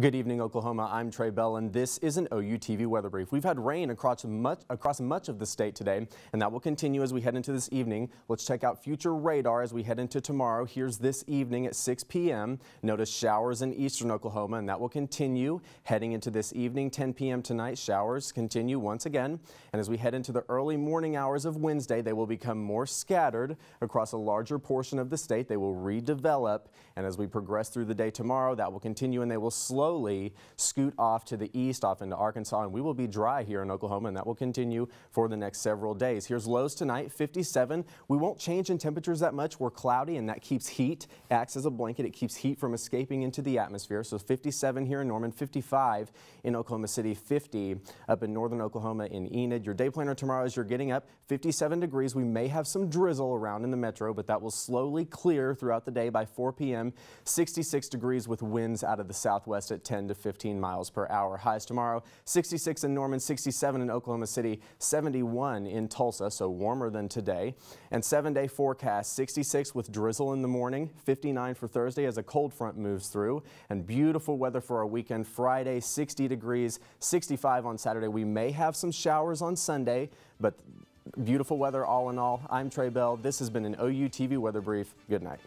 Good evening, Oklahoma. I'm Trey Bell, and this is an OU TV weather brief. We've had rain across much, across much of the state today, and that will continue as we head into this evening. Let's check out future radar as we head into tomorrow. Here's this evening at 6 p.m. Notice showers in eastern Oklahoma, and that will continue heading into this evening, 10 p.m. tonight. Showers continue once again, and as we head into the early morning hours of Wednesday, they will become more scattered across a larger portion of the state. They will redevelop, and as we progress through the day tomorrow, that will continue, and they will slow slowly scoot off to the east, off into Arkansas, and we will be dry here in Oklahoma, and that will continue for the next several days. Here's lows tonight, 57. We won't change in temperatures that much. We're cloudy, and that keeps heat, acts as a blanket. It keeps heat from escaping into the atmosphere. So 57 here in Norman, 55 in Oklahoma City, 50 up in northern Oklahoma in Enid. Your day planner tomorrow as you're getting up, 57 degrees. We may have some drizzle around in the metro, but that will slowly clear throughout the day by 4 p.m. 66 degrees with winds out of the southwest at 10 to 15 miles per hour. Highs tomorrow 66 in Norman, 67 in Oklahoma City, 71 in Tulsa, so warmer than today. And seven day forecast 66 with drizzle in the morning, 59 for Thursday as a cold front moves through, and beautiful weather for our weekend. Friday 60 degrees, 65 on Saturday. We may have some showers on Sunday, but beautiful weather all in all. I'm Trey Bell. This has been an OU TV weather brief. Good night.